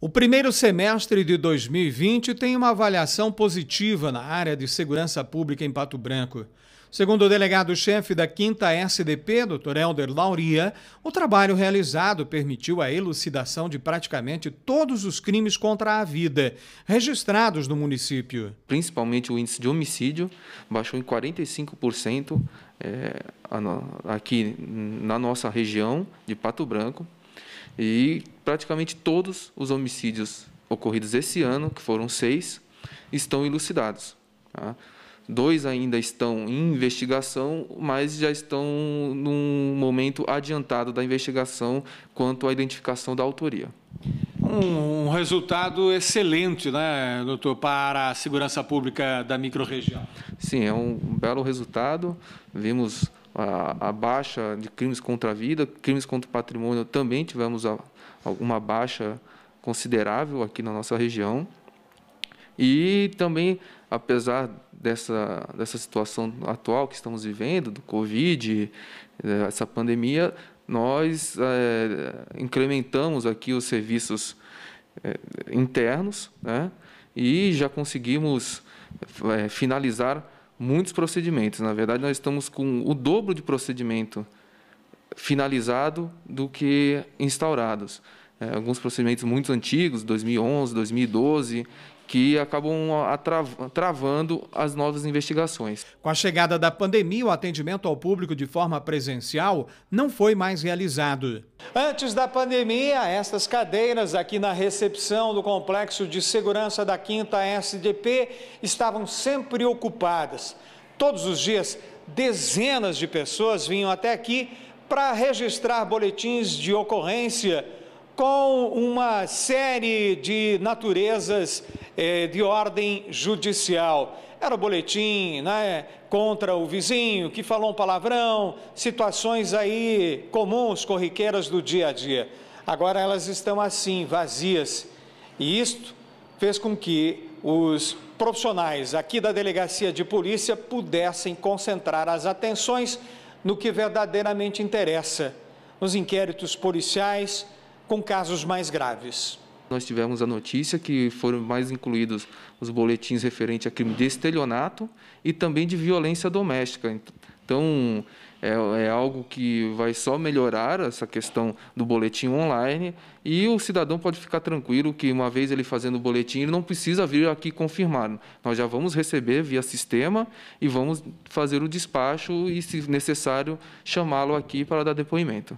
O primeiro semestre de 2020 tem uma avaliação positiva na área de segurança pública em Pato Branco. Segundo o delegado-chefe da 5 SDP, Dr. Helder Lauria, o trabalho realizado permitiu a elucidação de praticamente todos os crimes contra a vida registrados no município. Principalmente o índice de homicídio baixou em 45% eh, aqui na nossa região de Pato Branco e praticamente todos os homicídios ocorridos esse ano, que foram seis, estão elucidados. Tá? Dois ainda estão em investigação, mas já estão num momento adiantado da investigação quanto à identificação da autoria. Um resultado excelente, né, doutor, para a segurança pública da microrregião. Sim, é um belo resultado. Vimos a, a, baixa de crimes contra a vida, crimes contra o patrimônio também tivemos alguma baixa considerável aqui na nossa região. E também, apesar dessa, dessa situação atual que estamos vivendo, do Covid, eh, essa pandemia, nós é, incrementamos aqui os serviços é, internos né? e já conseguimos é, finalizar muitos procedimentos. Na verdade, nós estamos com o dobro de procedimento finalizado do que instaurados. É, alguns procedimentos muito antigos, 2011, 2012, que acabam ah, travando as novas investigações. Com a chegada da pandemia, o atendimento ao público de forma presencial não foi mais realizado. Antes da pandemia, essas cadeiras aqui na recepção do Complexo de Segurança da Quinta SDP estavam sempre ocupadas. Todos os dias, dezenas de pessoas vinham até aqui para registrar boletins de ocorrência com uma série de naturezas eh, de ordem judicial. Era boletim né, contra o vizinho que falou um palavrão, situações aí comuns, corriqueiras do dia a dia. Agora elas estão assim, vazias. E isto fez com que os profissionais aqui da delegacia de polícia pudessem concentrar as atenções no que verdadeiramente interessa, nos inquéritos policiais com casos mais graves. Nós tivemos a notícia que foram mais incluídos os boletins referentes a crime de estelionato e também de violência doméstica. Então, é, é, algo que vai só melhorar essa questão do boletim online e o cidadão pode ficar tranquilo que uma vez ele fazendo o boletim, ele não precisa vir aqui confirmar. Nós já vamos receber via sistema e vamos fazer o despacho e, se necessário, chamá-lo aqui para dar depoimento.